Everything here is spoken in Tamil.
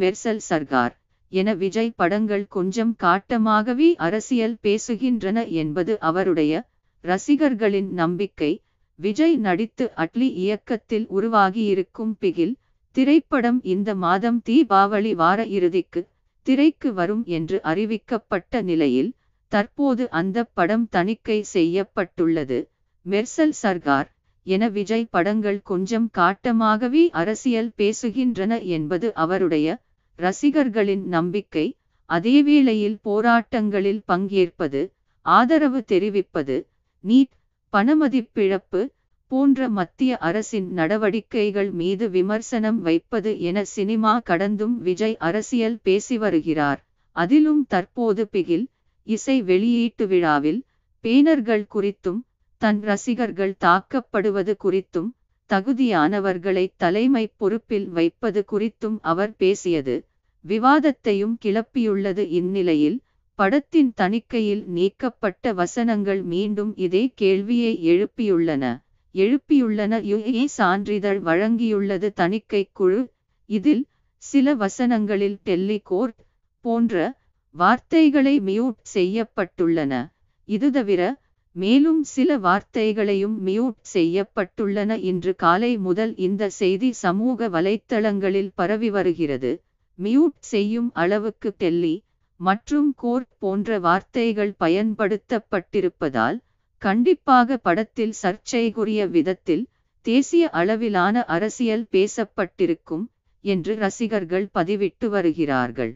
மெர்சல் சர்கார் என விஜய் படங்கள் கொஞ்சம் காட்டமாகவே அரசியல் பேசுகின்றன என்பது அவருடைய ரசிகர்களின் நம்பிக்கை விஜய் நடித்து அட்லி இயக்கத்தில் உருவாகியிருக்கும் பிகில் திரைப்படம் இந்த மாதம் தீபாவளி வார இறுதிக்கு திரைக்கு வரும் என்று அறிவிக்கப்பட்ட நிலையில் தற்போது அந்த படம் தணிக்கை செய்யப்பட்டுள்ளது மெர்சல் சர்கார் என விஜய் படங்கள் கொஞ்சம் காட்டமாகவே அரசியல் பேசுகின்றன என்பது அவருடைய ரசிகர்களின் நம்பிக்கை அதேவேளையில் போராட்டங்களில் பங்கேற்பது ஆதரவு தெரிவிப்பது நீட் பணமதிப்பிழப்பு போன்ற மத்திய அரசின் நடவடிக்கைகள் மீது விமர்சனம் வைப்பது என சினிமா கடந்தும் விஜய் அரசியல் பேசி வருகிறார் அதிலும் தற்போது பிகில் இசை வெளியீட்டு விழாவில் பேனர்கள் குறித்தும் தன் ரசிகர்கள் தாக்கப்படுவது குறித்தும் தகுதியானவர்களை தலைமை பொறுப்பில் வைப்பது குறித்தும் அவர் பேசியது விவாதத்தையும் கிளப்பியுள்ளது இந்நிலையில் படத்தின் தணிக்கையில் நீக்கப்பட்ட வசனங்கள் மீண்டும் இதே கேள்வியை எழுப்பியுள்ளன எழுப்பியுள்ளன யுஏ சான்றிதழ் வழங்கியுள்ளது தணிக்கை குழு இதில் சில வசனங்களில் டெல்லிகோர்ட் போன்ற வார்த்தைகளை மியூட் செய்யப்பட்டுள்ளன இதுதவிர மேலும் சில வார்த்தைகளையும் மியூட் செய்யப்பட்டுள்ளன இன்று காலை முதல் இந்த செய்தி சமூக வலைத்தளங்களில் பரவி வருகிறது மியூட் செய்யும் அளவுக்கு டெல்லி மற்றும் கோர்ட் போன்ற வார்த்தைகள் பயன்படுத்தப்பட்டிருப்பதால் கண்டிப்பாக படத்தில் சர்ச்சைக்குரிய விதத்தில் தேசிய அளவிலான அரசியல் பேசப்பட்டிருக்கும் என்று ரசிகர்கள் பதிவிட்டு வருகிறார்கள்